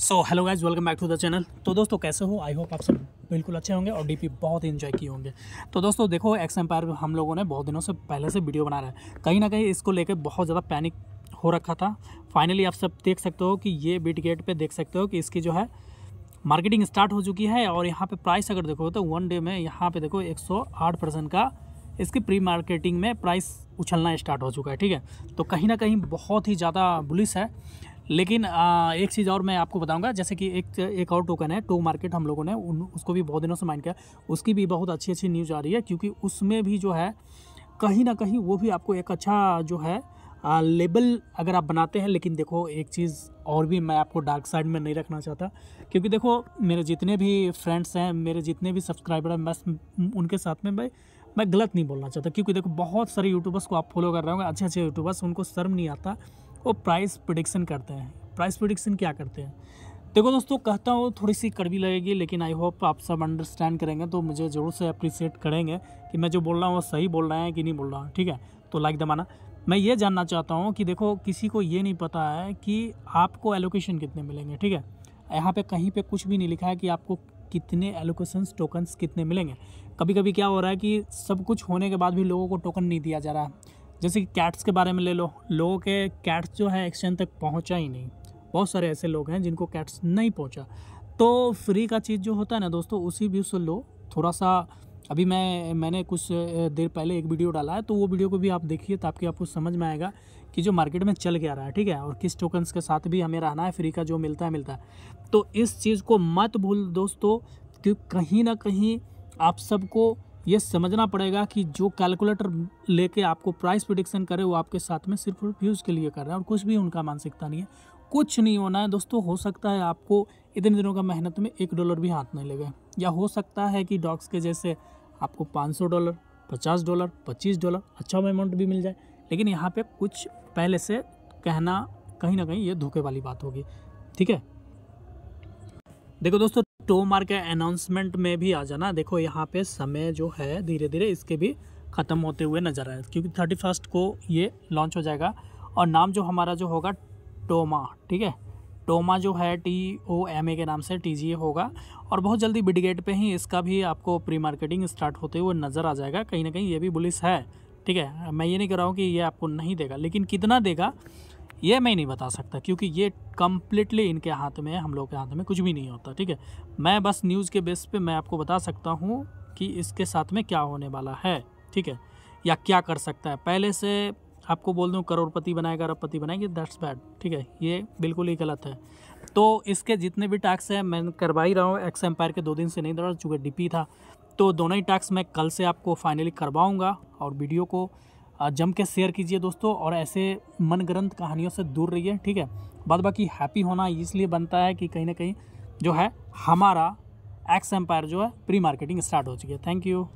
so hello guys welcome back to the channel तो दोस्तों कैसे हो आई होप आप सब बिल्कुल अच्छे होंगे और डीपी बहुत इन्जॉय किए होंगे तो दोस्तों देखो एक्स एम्पायर हम लोगों ने बहुत दिनों से पहले से वीडियो बना रहा है कहीं ना कहीं इसको लेकर बहुत ज़्यादा पैनिक हो रखा था फाइनली आप सब देख सकते हो कि ये बिट गेट पर देख सकते हो कि इसकी जो है मार्केटिंग स्टार्ट हो चुकी है और यहाँ पर प्राइस अगर देखो तो वन डे में यहाँ पर देखो एक का इसकी प्री मार्केटिंग में प्राइस उछलना स्टार्ट हो चुका है ठीक है तो कहीं ना कहीं बहुत ही ज़्यादा बुलिस है लेकिन आ, एक चीज़ और मैं आपको बताऊंगा जैसे कि एक एक और टोकन है टो मार्केट हम लोगों ने उन, उसको भी बहुत दिनों से माइंड किया उसकी भी बहुत अच्छी अच्छी न्यूज़ आ रही है क्योंकि उसमें भी जो है कहीं ना कहीं वो भी आपको एक अच्छा जो है आ, लेबल अगर आप बनाते हैं लेकिन देखो एक चीज़ और भी मैं आपको डार्क साइड में नहीं रखना चाहता क्योंकि देखो मेरे जितने भी फ्रेंड्स हैं मेरे जितने भी सब्सक्राइबर हैं बस उनके साथ में मैं मैं गलत नहीं बोलना चाहता क्योंकि देखो बहुत सारे यूट्यूबर्स को आप फॉलो कर रहे होंगे अच्छे अच्छे यूट्यूबर्स उनको शर्म नहीं आता वो प्राइस प्रडिक्शन करते हैं प्राइस प्रिडिक्शन क्या करते हैं देखो दोस्तों कहता हूँ थोड़ी सी कड़वी लगेगी लेकिन आई होप आप सब अंडरस्टैंड करेंगे तो मुझे ज़रूर से अप्रिसिएट करेंगे कि मैं जो बोल रहा हूँ वो सही बोल रहा है कि नहीं बोल रहा हूँ ठीक है तो लाइक दबाना मैं ये जानना चाहता हूँ कि देखो किसी को ये नहीं पता है कि आपको एलोकेशन कितने मिलेंगे ठीक है यहाँ पे कहीं पे कुछ भी नहीं लिखा है कि आपको कितने एलोकेशन टोकन्स कितने मिलेंगे कभी कभी क्या हो रहा है कि सब कुछ होने के बाद भी लोगों को टोकन नहीं दिया जा रहा है जैसे कि कैट्स के बारे में ले लो लोगों के कैट्स जो है एक्सचेंज तक पहुंचा ही नहीं बहुत सारे ऐसे लोग हैं जिनको कैट्स नहीं पहुंचा तो फ्री का चीज़ जो होता है ना दोस्तों उसी भी से लो थोड़ा सा अभी मैं मैंने कुछ देर पहले एक वीडियो डाला है तो वो वीडियो को भी आप देखिए ताकि आपको समझ में आएगा कि जो मार्केट में चल गया रहा है ठीक है और किस टोकन्स के साथ भी हमें रहना है फ्री का जो मिलता है मिलता है तो इस चीज़ को मत भूल दोस्तों कि कहीं ना कहीं आप सबको ये समझना पड़ेगा कि जो कैलकुलेटर लेके आपको प्राइस प्रिडिक्शन करे वो आपके साथ में सिर्फ व्यूज़ के लिए कर रहे हैं और कुछ भी उनका मानसिकता नहीं है कुछ नहीं होना है दोस्तों हो सकता है आपको इतने दिनों का मेहनत में एक डॉलर भी हाथ नहीं लगे या हो सकता है कि डॉग्स के जैसे आपको 500 डॉलर 50 डॉलर 25 डॉलर अच्छा अमाउंट भी मिल जाए लेकिन यहाँ पे कुछ पहले से कहना कहीं ना कहीं ये धोखे वाली बात होगी ठीक है देखो दोस्तों टो के अनाउंसमेंट में भी आ जाना देखो यहाँ पे समय जो है धीरे धीरे इसके भी ख़त्म होते हुए नज़र आए क्योंकि थर्टी फर्स्ट को ये लॉन्च हो जाएगा और नाम जो हमारा जो होगा टोमा ठीक है टोमा जो है टी ओ एम ए के नाम से टी जी ए होगा और बहुत जल्दी बिडगेट पे ही इसका भी आपको प्री मार्केटिंग स्टार्ट होते हुए नज़र आ जाएगा कहीं ना कहीं ये भी बुलिस है ठीक है मैं ये नहीं कह रहा हूँ कि ये आपको नहीं देगा लेकिन कितना देगा ये मैं नहीं बता सकता क्योंकि ये कम्प्लीटली इनके हाथ में हम लोग के हाथ में कुछ भी नहीं होता ठीक है मैं बस न्यूज़ के बेस पे मैं आपको बता सकता हूँ कि इसके साथ में क्या होने वाला है ठीक है या क्या कर सकता है पहले से आपको बोल दूँ करोड़पति बनाएगा अरबपति बनाएगी दैट्स बैड ठीक है ये बिल्कुल ही गलत है तो इसके जितने भी टैक्स हैं मैं करवा ही रहा हूँ एक्स एम्पायर के दो दिन से नहीं दौड़ा चूँकि डीपी था तो दोनों ही टैक्स मैं कल से आपको फाइनली करवाऊँगा और वीडियो को जम के शेयर कीजिए दोस्तों और ऐसे ग्रंथ कहानियों से दूर रहिए ठीक है बाद बाकी हैप्पी होना इसलिए बनता है कि कहीं ना कहीं जो है हमारा एक्स एम्पायर जो है प्री मार्केटिंग स्टार्ट हो चुकी है थैंक यू